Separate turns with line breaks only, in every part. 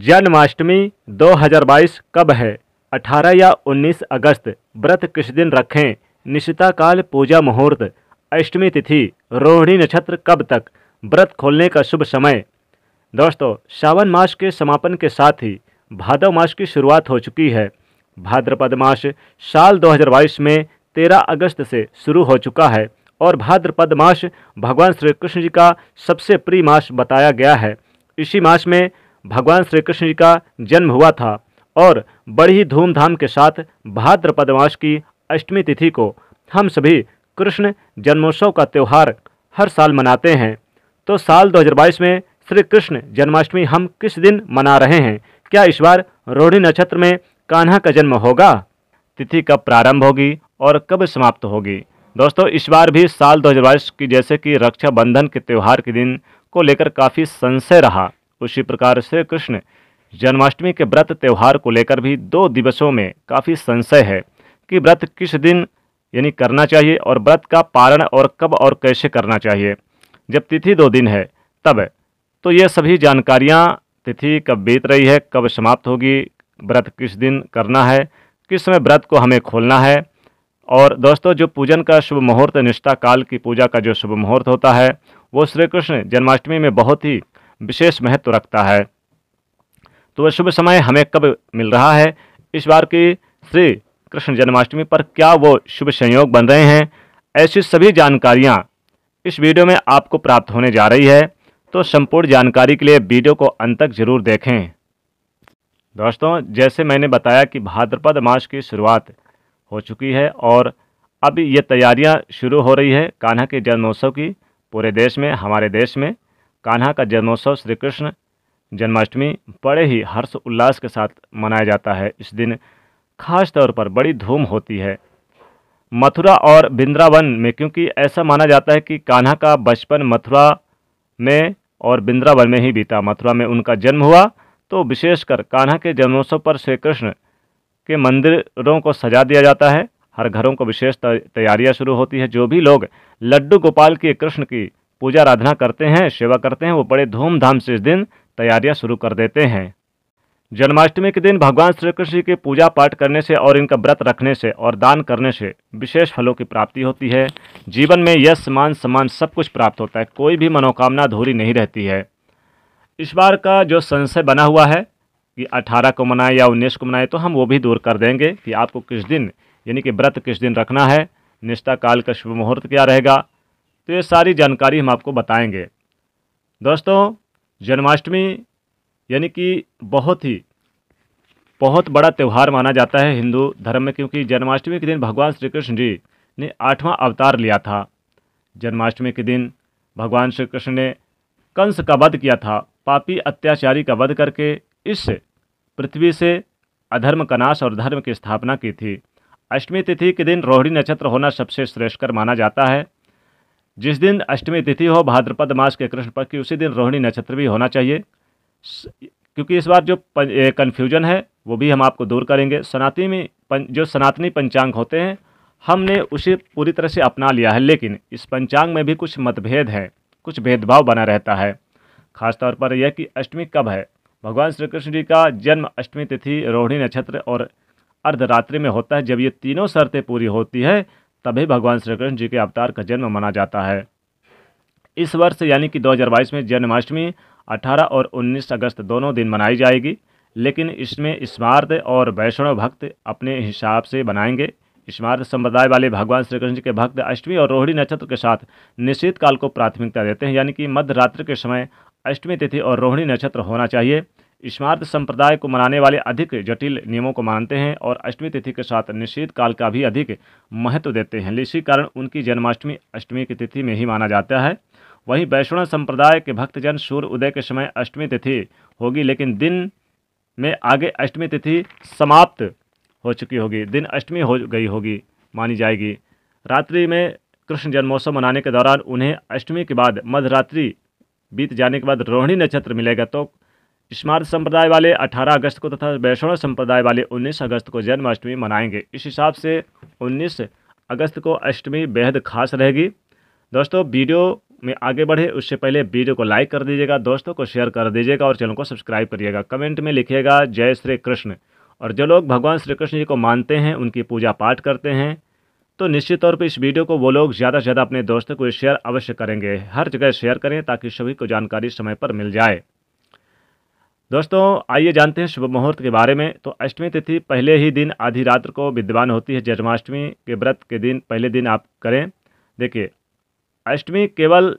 जन्माष्टमी 2022 कब है 18 या 19 अगस्त व्रत किस दिन रखें निश्चिता काल पूजा मुहूर्त अष्टमी तिथि रोहिणी नक्षत्र कब तक व्रत खोलने का शुभ समय दोस्तों श्रावण मास के समापन के साथ ही भादव मास की शुरुआत हो चुकी है भाद्रपद मास साल 2022 में 13 अगस्त से शुरू हो चुका है और भाद्रपद मास भगवान श्री कृष्ण जी का सबसे प्रिय मास बताया गया है इसी मास में भगवान श्री कृष्ण जी का जन्म हुआ था और बड़ी ही धूमधाम के साथ भाद्रपद मास की अष्टमी तिथि को हम सभी कृष्ण जन्मोत्सव का त्यौहार हर साल मनाते हैं तो साल 2022 में श्री कृष्ण जन्माष्टमी हम किस दिन मना रहे हैं क्या इस बार रोहिणी नक्षत्र में कान्हा का जन्म होगा तिथि कब प्रारंभ होगी और कब समाप्त होगी दोस्तों इस बार भी साल 2022 की जैसे कि रक्षाबंधन के त्यौहार के दिन को लेकर काफ़ी संशय रहा उसी प्रकार श्री कृष्ण जन्माष्टमी के व्रत त्यौहार को लेकर भी दो दिवसों में काफ़ी संशय है कि व्रत किस दिन यानी करना चाहिए और व्रत का पालन और कब और कैसे करना चाहिए जब तिथि दो दिन है तब तो ये सभी जानकारियाँ तिथि कब बीत रही है कब समाप्त होगी व्रत किस दिन करना है किस समय व्रत को हमें खोलना है और दोस्तों जो पूजन का शुभ मुहूर्त निष्ठा काल की पूजा का जो शुभ मुहूर्त होता है वो श्री कृष्ण जन्माष्टमी में बहुत ही विशेष महत्व रखता है तो वह शुभ समय हमें कब मिल रहा है इस बार की श्री कृष्ण जन्माष्टमी पर क्या वो शुभ संयोग बन रहे हैं ऐसी सभी जानकारियाँ इस वीडियो में आपको प्राप्त होने जा रही है तो संपूर्ण जानकारी के लिए वीडियो को अंत तक जरूर देखें दोस्तों जैसे मैंने बताया कि भाद्रपद मास की शुरुआत हो चुकी है और अब ये तैयारियां शुरू हो रही है कान्हा के जन्मोत्सव की पूरे देश में हमारे देश में कान्हा का जन्मोत्सव श्री कृष्ण जन्माष्टमी बड़े ही हर्ष उल्लास के साथ मनाया जाता है इस दिन खास तौर पर बड़ी धूम होती है मथुरा और वृंदावन में क्योंकि ऐसा माना जाता है कि कान्हा का बचपन मथुरा में और वृंदावन में ही बीता मथुरा में उनका जन्म हुआ तो विशेषकर कान्हा के जन्मोत्सव पर श्री कृष्ण के मंदिरों को सजा दिया जाता है हर घरों को विशेष तैयारियां शुरू होती है जो भी लोग लड्डू गोपाल के कृष्ण की पूजा आराधना करते हैं सेवा करते हैं वो बड़े धूमधाम से इस दिन तैयारियां शुरू कर देते हैं जन्माष्टमी के दिन भगवान श्री कृष्ण की पूजा पाठ करने से और इनका व्रत रखने से और दान करने से विशेष फलों की प्राप्ति होती है जीवन में यश मान सम्मान सब कुछ प्राप्त होता है कोई भी मनोकामना अधूरी नहीं रहती है इस बार का जो संशय बना हुआ है कि 18 को मनाएं या उन्नीस को मनाएं तो हम वो भी दूर कर देंगे कि आपको किस दिन यानी कि व्रत किस दिन रखना है निष्ठा काल का शुभ मुहूर्त क्या रहेगा तो ये सारी जानकारी हम आपको बताएंगे दोस्तों जन्माष्टमी यानी कि बहुत ही बहुत बड़ा त्यौहार माना जाता है हिंदू धर्म में क्योंकि जन्माष्टमी के दिन भगवान श्री कृष्ण जी ने आठवां अवतार लिया था जन्माष्टमी के दिन भगवान श्री कृष्ण ने कंस का वध किया था पापी अत्याचारी का वध करके इस पृथ्वी से अधर्म का नाश और धर्म की स्थापना की थी अष्टमी तिथि के दिन रोहिणी नक्षत्र होना सबसे श्रेष्ठकर माना जाता है जिस दिन अष्टमी तिथि हो भाद्रपद मास के कृष्ण पक्ष की उसी दिन रोहिणी नक्षत्र भी होना चाहिए क्योंकि इस बार जो कन्फ्यूजन है वो भी हम आपको दूर करेंगे सनातनी में पन, जो सनातनी पंचांग होते हैं हमने उसे पूरी तरह से अपना लिया है लेकिन इस पंचांग में भी कुछ मतभेद है कुछ भेदभाव बना रहता है खासतौर पर यह कि अष्टमी कब है भगवान श्री कृष्ण जी का जन्म अष्टमी तिथि रोहिणी नक्षत्र और अर्धरात्रि में होता है जब ये तीनों शर्तें पूरी होती है तभी भगवान श्री कृष्ण जी के अवतार का जन्म माना जाता है इस वर्ष यानी कि 2022 में जन्माष्टमी 18 और 19 अगस्त दोनों दिन मनाई जाएगी लेकिन इसमें स्मार्त और वैष्णव भक्त अपने हिसाब से बनाएंगे स्मार्त संप्रदाय वाले भगवान श्री कृष्ण के भक्त अष्टमी और रोहिणी नक्षत्र के साथ निश्चित काल को प्राथमिकता देते हैं यानी कि मध्य रात्रि के समय अष्टमी तिथि और रोहिणी नक्षत्र होना चाहिए स्मार्थ संप्रदाय को मनाने वाले अधिक जटिल नियमों को मानते हैं और अष्टमी तिथि के साथ निषेध काल का भी अधिक महत्व देते हैं इसी कारण उनकी जन्माष्टमी अष्टमी की तिथि में ही माना जाता है वहीं वैष्णव संप्रदाय के भक्तजन सूर्य उदय के समय अष्टमी तिथि होगी लेकिन दिन में आगे अष्टमी तिथि समाप्त हो चुकी होगी दिन अष्टमी हो गई होगी मानी जाएगी रात्रि में कृष्ण जन्मोत्सव मनाने के दौरान उन्हें अष्टमी के बाद मध्यरात्रि बीत जाने के बाद रोहिणी नक्षत्र मिलेगा तो स्मार्त संप्रदाय वाले 18 अगस्त को तथा वैष्णव संप्रदाय वाले 19 अगस्त को जन्माष्टमी मनाएंगे इस हिसाब से 19 अगस्त को अष्टमी बेहद खास रहेगी दोस्तों वीडियो में आगे बढ़े उससे पहले वीडियो को लाइक कर दीजिएगा दोस्तों को शेयर कर दीजिएगा और चैनल को सब्सक्राइब करिएगा कमेंट में लिखिएगा जय श्री कृष्ण और जो लोग भगवान श्री कृष्ण जी को मानते हैं उनकी पूजा पाठ करते हैं तो निश्चित तौर पर इस वीडियो को वो लोग ज़्यादा से ज़्यादा अपने दोस्तों को शेयर अवश्य करेंगे हर जगह शेयर करें ताकि सभी को जानकारी समय पर मिल जाए दोस्तों आइए जानते हैं शुभ मुहूर्त के बारे में तो अष्टमी तिथि पहले ही दिन आधी रात्र को विद्यमान होती है जन्माष्टमी के व्रत के दिन पहले दिन आप करें देखिए अष्टमी केवल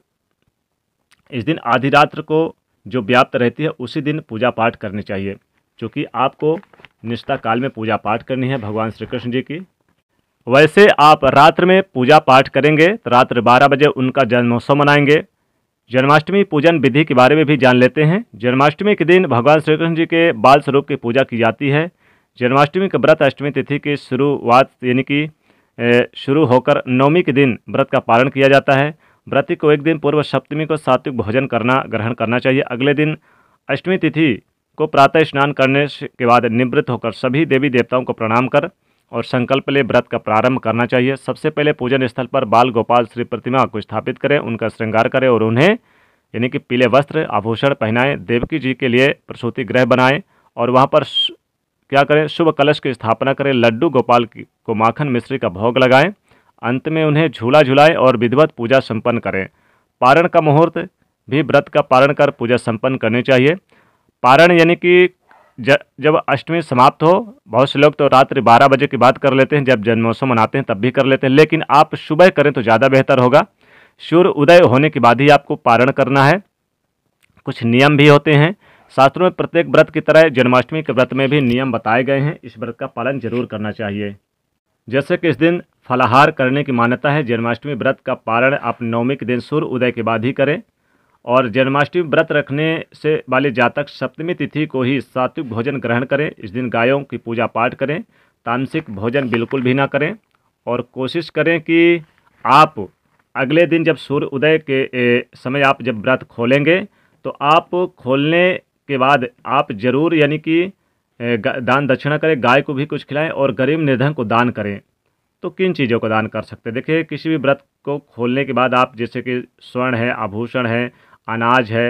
इस दिन आधी रात्र को जो व्याप्त रहती है उसी दिन पूजा पाठ करनी चाहिए क्योंकि आपको निष्ठा काल में पूजा पाठ करनी है भगवान श्री कृष्ण जी की वैसे आप रात्र में पूजा पाठ करेंगे तो रात्र बारह बजे उनका जन्मोत्सव मनाएंगे जन्माष्टमी पूजन विधि के बारे में भी जान लेते हैं जन्माष्टमी के दिन भगवान श्री कृष्ण जी के बाल स्वरूप की पूजा की जाती है जन्माष्टमी का व्रत अष्टमी तिथि की शुरुआत यानी कि शुरू होकर नवमी के दिन व्रत का पालन किया जाता है व्रती को एक दिन पूर्व सप्तमी को सात्विक भोजन करना ग्रहण करना चाहिए अगले दिन अष्टमी तिथि को प्रातः स्नान करने के बाद निवृत्त होकर सभी देवी देवताओं को प्रणाम कर और संकल्प ले व्रत का प्रारंभ करना चाहिए सबसे पहले पूजन स्थल पर बाल गोपाल श्री प्रतिमा को स्थापित करें उनका श्रृंगार करें और उन्हें यानी कि पीले वस्त्र आभूषण पहनाएं देवकी जी के लिए प्रसूति गृह बनाएं और वहाँ पर क्या करें शुभ कलश की स्थापना करें लड्डू गोपाल को माखन मिश्री का भोग लगाएं अंत में उन्हें झूला झुलाएं और विधिवत पूजा संपन्न करें पारण का मुहूर्त भी व्रत का पारण कर पूजा संपन्न करनी चाहिए पारण यानी कि ज, जब अष्टमी समाप्त हो बहुत से लोग तो रात्रि बारह बजे की बात कर लेते हैं जब जन्मोत्सव मनाते हैं तब भी कर लेते हैं लेकिन आप सुबह करें तो ज़्यादा बेहतर होगा सूर्य उदय होने के बाद ही आपको पारण करना है कुछ नियम भी होते हैं शास्त्रों में प्रत्येक व्रत की तरह जन्माष्टमी के व्रत में भी नियम बताए गए हैं इस व्रत का पालन जरूर करना चाहिए जैसे कि इस दिन फलाहार करने की मान्यता है जन्माष्टमी व्रत का पालन आप नवमी के दिन सूर्य उदय के बाद ही करें और जन्माष्टमी व्रत रखने से वाले जातक सप्तमी तिथि को ही सात्विक भोजन ग्रहण करें इस दिन गायों की पूजा पाठ करें तामसिक भोजन बिल्कुल भी ना करें और कोशिश करें कि आप अगले दिन जब सूर्य उदय के समय आप जब व्रत खोलेंगे तो आप खोलने के बाद आप जरूर यानी कि दान दक्षिणा करें गाय को भी कुछ खिलाएं और गरीब निर्धन को दान करें तो किन चीज़ों को दान कर सकते हैं देखिए किसी भी व्रत को खोलने के बाद आप जैसे कि स्वर्ण है आभूषण है अनाज है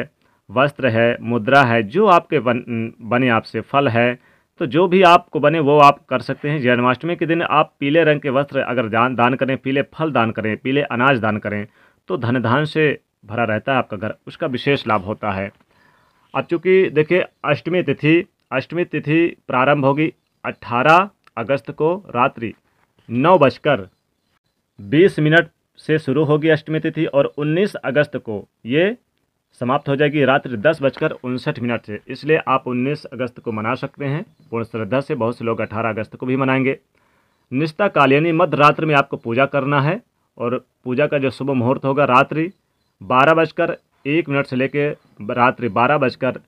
वस्त्र है मुद्रा है जो आपके बन बने आपसे फल है तो जो भी आपको बने वो आप कर सकते हैं जन्माष्टमी के दिन आप पीले रंग के वस्त्र अगर दान दान करें पीले फल दान करें पीले अनाज दान करें तो धन धान से भरा रहता है आपका घर उसका विशेष लाभ होता है अब चूँकि देखिए अष्टमी तिथि अष्टमी तिथि प्रारंभ होगी 18 अगस्त को रात्रि नौ बजकर बीस मिनट से शुरू होगी अष्टमी तिथि और 19 अगस्त को ये समाप्त हो जाएगी रात्रि दस बजकर उनसठ मिनट से इसलिए आप 19 अगस्त को मना सकते हैं पूर्ण श्रद्धा से बहुत से लोग 18 अगस्त को भी मनाएंगे निष्ठा काल यानी मध्य रात्रि में आपको पूजा करना है और पूजा का जो शुभ मुहूर्त होगा रात्रि बारह बजकर एक मिनट से लेकर रात्रि बारह बजकर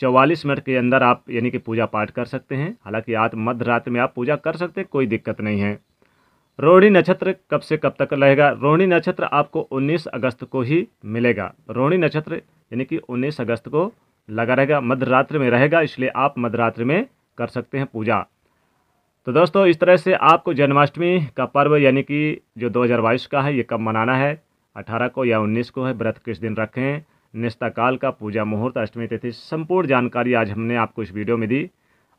चौवालीस मिनट के अंदर आप यानी कि पूजा पाठ कर सकते हैं हालांकि आप मध्य रात्रि में आप पूजा कर सकते हैं कोई दिक्कत नहीं है रोहिणी नक्षत्र कब से कब तक रहेगा रोहिणी नक्षत्र आपको 19 अगस्त को ही मिलेगा रोहिणी नक्षत्र यानी कि 19 अगस्त को लगा रहेगा मध्यरात्रि में रहेगा इसलिए आप मध्यरात्रि में कर सकते हैं पूजा तो दोस्तों इस तरह से आपको जन्माष्टमी का पर्व यानी कि जो 2022 का है ये कब मनाना है 18 को या 19 को है व्रत किस दिन रखें निस्ताकाल का पूजा मुहूर्त अष्टमी तिथि संपूर्ण जानकारी आज हमने आपको इस वीडियो में दी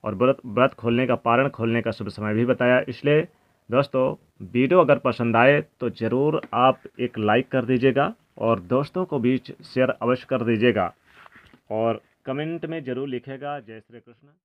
और व्रत व्रत खोलने का पारण खोलने का शुभ समय भी बताया इसलिए दोस्तों वीडियो अगर पसंद आए तो ज़रूर आप एक लाइक कर दीजिएगा और दोस्तों को भी शेयर अवश्य कर दीजिएगा और कमेंट में ज़रूर लिखेगा जय श्री कृष्ण